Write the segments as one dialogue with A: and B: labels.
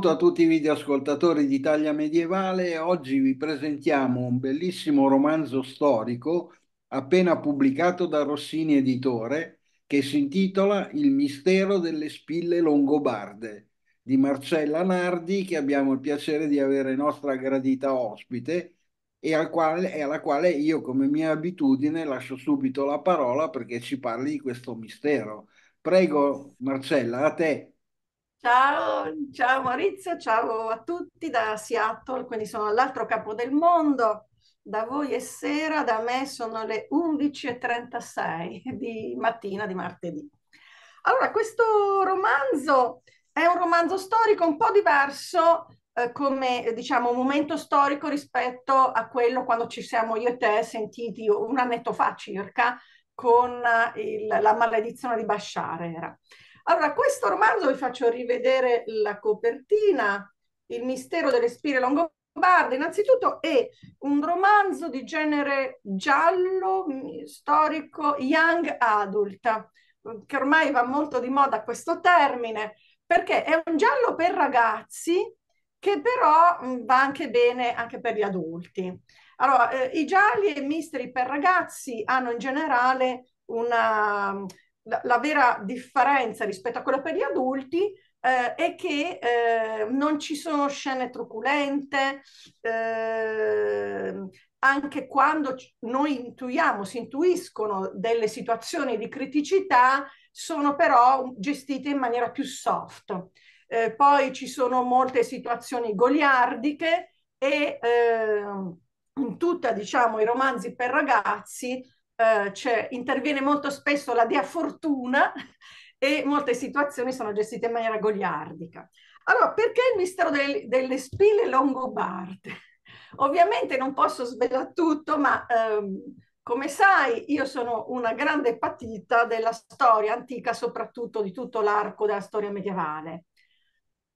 A: saluto a tutti i videoascoltatori di Italia Medievale. Oggi vi presentiamo un bellissimo romanzo storico appena pubblicato da Rossini Editore che si intitola Il mistero delle spille longobarde di Marcella Nardi che abbiamo il piacere di avere nostra gradita ospite e, al quale, e alla quale io come mia abitudine lascio subito la parola perché ci parli di questo mistero. Prego Marcella, a te
B: Ciao, ciao Maurizio, ciao a tutti da Seattle, quindi sono all'altro capo del mondo. Da voi è sera, da me sono le 11.36 di mattina di martedì. Allora, questo romanzo è un romanzo storico un po' diverso eh, come, diciamo, momento storico rispetto a quello quando ci siamo io e te sentiti un annetto fa circa con eh, il, la maledizione di Bashar era. Allora, questo romanzo vi faccio rivedere la copertina, Il mistero delle spire longobarde, innanzitutto è un romanzo di genere giallo, mm, storico, young adult, che ormai va molto di moda questo termine, perché è un giallo per ragazzi che però mm, va anche bene anche per gli adulti. Allora, eh, i gialli e i misteri per ragazzi hanno in generale una la, vera differenza rispetto a quella per gli adulti eh, è che eh, non ci sono scene truculente, eh, anche quando c- noi intuiamo, si intuiscono delle situazioni di criticità, sono però gestite in maniera più soft. Eh, poi ci sono molte situazioni goliardiche e ehm, in tutta, diciamo, i romanzi per ragazzi cioè, interviene molto spesso la dea fortuna e molte situazioni sono gestite in maniera goliardica. Allora, perché il mistero del, delle spille longobarde? Ovviamente non posso svelare tutto, ma ehm, come sai io sono una grande patita della storia antica, soprattutto di tutto l'arco della storia medievale.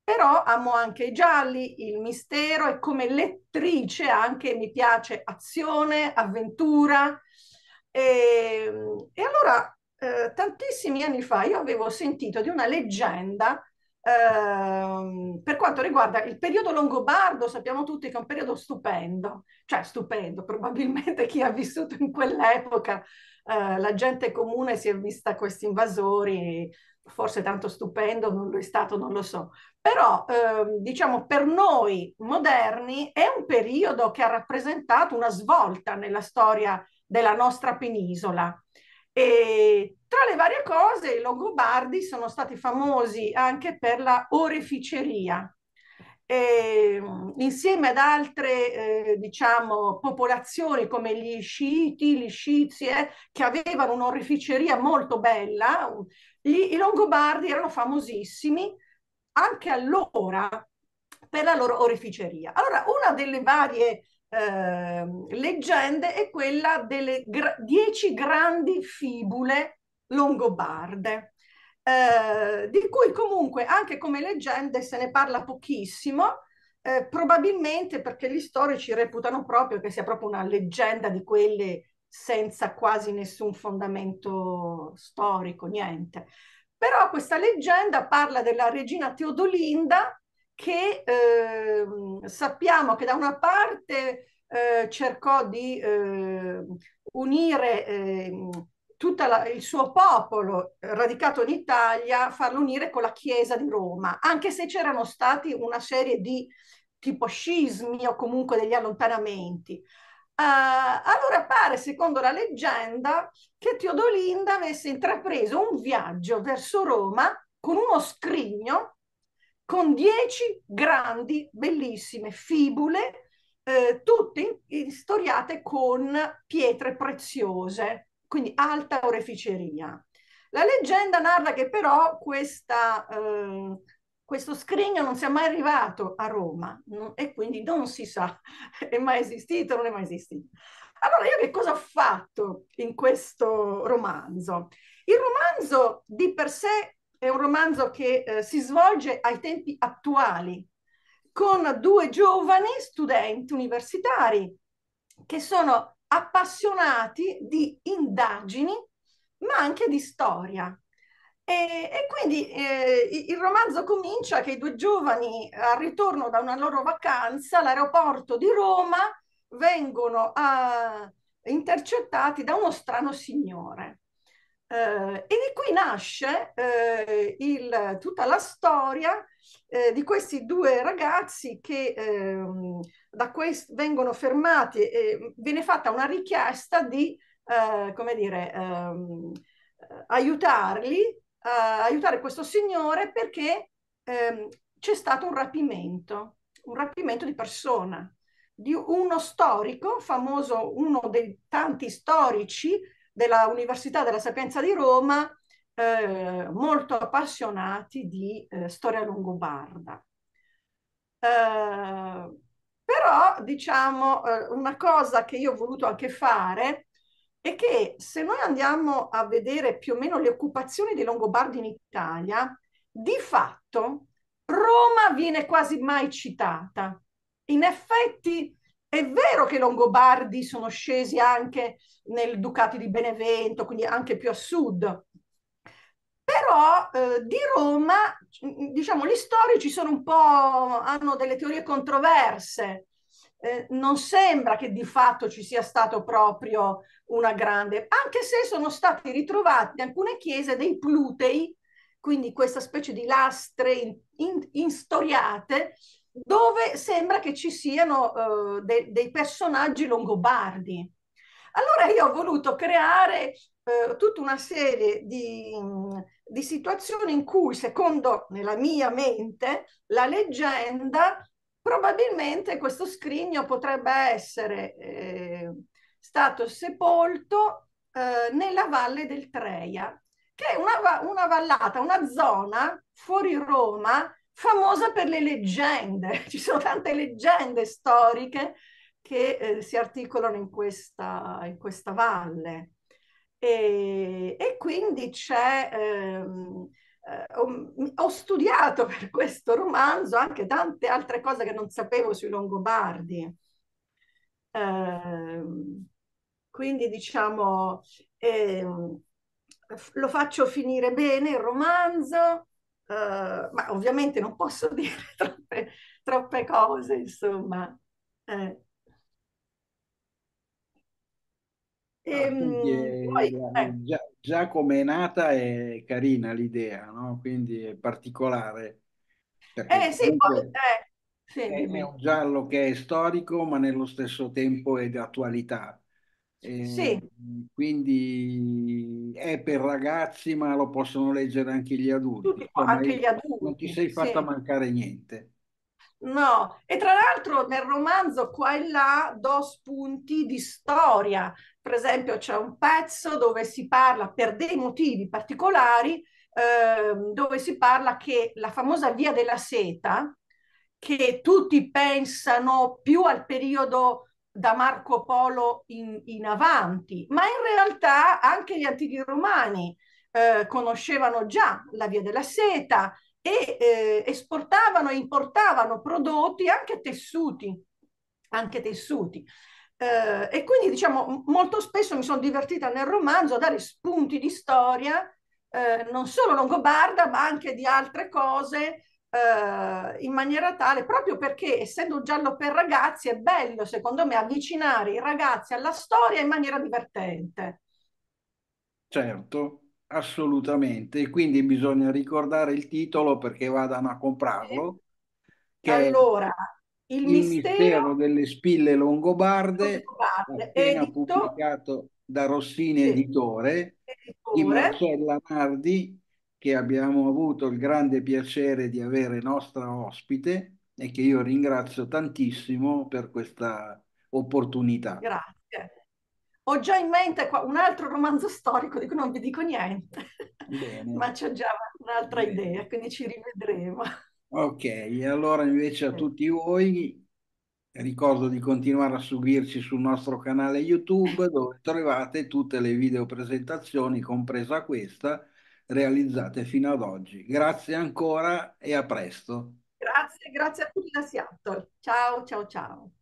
B: Però amo anche i gialli, il mistero e come lettrice anche mi piace azione, avventura, e, ehm, e allora, eh, tantissimi anni fa, io avevo sentito di una leggenda eh, per quanto riguarda il periodo longobardo, sappiamo tutti che è un periodo stupendo, cioè stupendo, probabilmente chi ha vissuto in quell'epoca, eh, la gente comune si è vista questi invasori, forse tanto stupendo non lo è stato, non lo so, però eh, diciamo per noi moderni è un periodo che ha rappresentato una svolta nella storia della nostra penisola. E tra le varie cose, i Longobardi sono stati famosi anche per la oreficeria. E, insieme ad altre eh, diciamo, popolazioni come gli sciiti, gli scizie, che avevano un'oreficeria molto bella, gli, i Longobardi erano famosissimi anche allora per la loro oreficeria. Allora, una delle varie eh, leggende è quella delle gra- dieci grandi fibule longobarde, eh, di cui comunque anche come leggende se ne parla pochissimo, eh, probabilmente perché gli storici reputano proprio che sia proprio una leggenda di quelle senza quasi nessun fondamento storico, niente. Però questa leggenda parla della regina Teodolinda che eh, sappiamo che da una parte eh, cercò di eh, unire ehm, tutto il suo popolo radicato in Italia, farlo unire con la Chiesa di Roma, anche se c'erano stati una serie di tipo scismi o comunque degli allontanamenti. Uh, allora pare, secondo la leggenda, che Teodolinda avesse intrapreso un viaggio verso Roma con uno scrigno con dieci grandi, bellissime fibule, eh, tutte istoriate con pietre preziose, quindi alta oreficeria. La leggenda narra che però questa, eh, questo scrigno non sia mai arrivato a Roma no? e quindi non si sa, è mai esistito, non è mai esistito. Allora io che cosa ho fatto in questo romanzo? Il romanzo di per sé è un romanzo che eh, si svolge ai tempi attuali, con due giovani studenti universitari che sono appassionati di indagini, ma anche di storia. E, e quindi eh, il romanzo comincia che i due giovani al ritorno da una loro vacanza all'aeroporto di Roma vengono a, ah, intercettati da uno strano signore eh, e di qui nasce eh, il, tutta la storia eh, di questi due ragazzi che ehm, quest- vengono fermati e viene fatta una richiesta di, come dire, ehm, aiutarli, aiutare questo signore perché ehm, c'è stato un rapimento, un rapimento di persona, di uno storico, famoso, uno dei tanti storici della Università della Sapienza di Roma, eh, molto appassionati di eh, storia longobarda. Eh, però, diciamo, eh, una cosa che io ho voluto anche fare è che se noi andiamo a vedere più o meno le occupazioni dei Longobardi in Italia, di fatto Roma viene quasi mai citata. In effetti, è vero che i Longobardi sono scesi anche nel Ducato di Benevento, quindi anche più a sud, però eh, di Roma, diciamo, gli storici sono un po', hanno delle teorie controverse. Eh, non sembra che di fatto ci sia stato proprio una grande, anche se sono stati ritrovati in alcune chiese dei plutei, quindi questa specie di lastre in, in, instoriate dove sembra che ci siano eh, de- dei personaggi longobardi. Allora io ho voluto creare eh, tutta una serie di, di, situazioni in cui, secondo nella mia mente, la leggenda, probabilmente questo scrigno potrebbe essere eh, stato sepolto eh, nella valle del Treia, che è una, una vallata, una zona fuori Roma famosa per le leggende. Ci sono tante leggende storiche che eh, si articolano in questa, in questa valle. E, e quindi c'è, ehm, eh, ho, ho, studiato per questo romanzo anche tante altre cose che non sapevo sui Longobardi. Eh, quindi diciamo, ehm, lo faccio finire bene il romanzo, eh, ma ovviamente non posso dire troppe, troppe cose, insomma. Eh. E, no, ehm, poi, è, eh.
A: già, già come è nata è carina l'idea, no? quindi è particolare. Eh sì, poi, eh,
B: sì, è un
A: giallo che è storico, ma nello stesso tempo è di attualità. sì. Ehm, quindi è per ragazzi, ma lo possono leggere anche gli adulti. Anche gli adulti non ti sei fatta sì. mancare niente.
B: No, e tra l'altro nel romanzo qua e là do spunti di storia. Per esempio c'è un pezzo dove si parla, per dei motivi particolari, eh, dove si parla che la famosa Via della Seta, che tutti pensano più al periodo da Marco Polo in, in avanti, ma in realtà anche gli antichi romani eh, conoscevano già la via della seta e eh, esportavano e importavano prodotti, anche tessuti, anche tessuti. Eh, e quindi diciamo molto spesso mi sono divertita nel romanzo a dare spunti di storia, eh, non solo longobarda, ma anche di altre cose eh, in maniera tale, proprio perché essendo un giallo per ragazzi è bello, secondo me, avvicinare i ragazzi alla storia in maniera divertente.
A: Certo, assolutamente. E quindi bisogna ricordare il titolo perché vadano a comprarlo. Sì. allora,
B: il, il mistero, mistero,
A: delle spille longobarde,
B: longobarde edito,
A: pubblicato da Rossini sì. Editore, editore, di Marcella Nardi che abbiamo avuto il grande piacere di avere nostra ospite e che io ringrazio tantissimo per questa opportunità.
B: Grazie. Ho già in mente un altro romanzo storico di cui non vi dico niente,
A: ma c'è già
B: un'altra Bene. idea, quindi ci rivedremo.
A: Ok, e allora invece a tutti voi ricordo di continuare a seguirci sul nostro canale YouTube dove trovate tutte le video presentazioni, compresa questa, realizzate fino ad oggi. Grazie ancora e a presto.
B: Grazie, grazie a tutti da Seattle. Ciao, ciao, ciao.